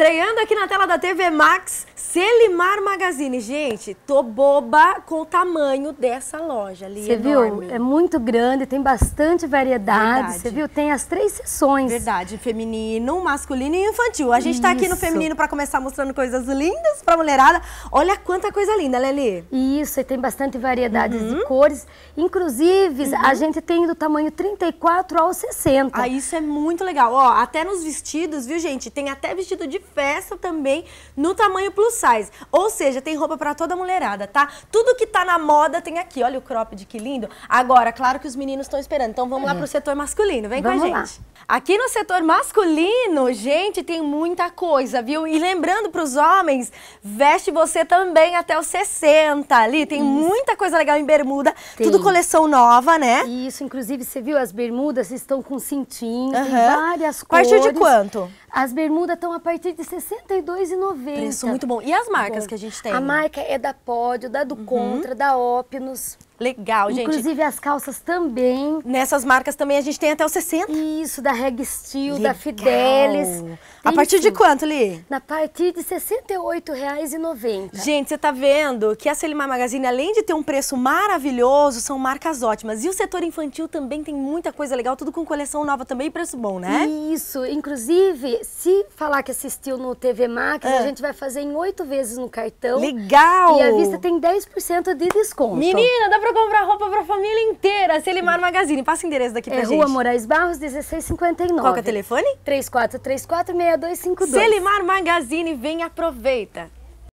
Estreando aqui na tela da TV Max, Selimar Magazine. Gente, tô boba com o tamanho dessa loja ali. Você viu? É muito grande, tem bastante variedade. Você viu? Tem as três seções. Verdade, feminino, masculino e infantil. A gente Isso. tá aqui no feminino para começar mostrando coisas lindas pra mulherada. Olha quanta coisa linda, Leli. Isso, e tem bastante variedade uhum. de cores. Inclusive, uhum. a gente tem do tamanho 34 ao 60. Ah, isso é muito legal. Ó, até nos vestidos, viu, gente? Tem até vestido de festa também no tamanho plus size. Ou seja, tem roupa para toda a mulherada, tá? Tudo que tá na moda tem aqui. Olha o cropped, que lindo. Agora, claro que os meninos estão esperando. Então vamos uhum. lá pro setor masculino. Vem vamos com a gente. Lá. Aqui no setor masculino, gente, tem muita coisa, viu? E lembrando pros homens, veste você também até os 60 ali. Tem Isso. muita coisa legal em bermuda. Tem. Tudo coleção nova, né? Isso, inclusive, você viu, as bermudas estão com cintinho, uhum. várias cores. A partir de quanto? As bermudas estão a partir de de R$ 62,90. Preço muito bom. E as marcas bom, que a gente tem? A marca é da Pódio, da Do uhum. Contra, da Opnus. Legal, gente. Inclusive as calças também. Nessas marcas também a gente tem até o 60. Isso, da Reg Steel, Legal. da Fidelis. a partir de quanto, Li? Na partir de R$ 68,90. Gente, você tá vendo que a Selimar Magazine, além de ter um preço maravilhoso, são marcas ótimas. E o setor infantil também tem muita coisa legal, tudo com coleção nova também e preço bom, né? Isso. Inclusive, se falar que assistiu no TV Max, ah. a gente vai fazer em oito vezes no cartão. Legal! E a vista tem 10% de desconto. Menina, dá pra para comprar roupa a família inteira. Selimar Magazine. Passa o endereço daqui para é, gente. Rua Moraes Barros, 1659. Qual que é o telefone? 3434-6252. Selimar Magazine, vem aproveita.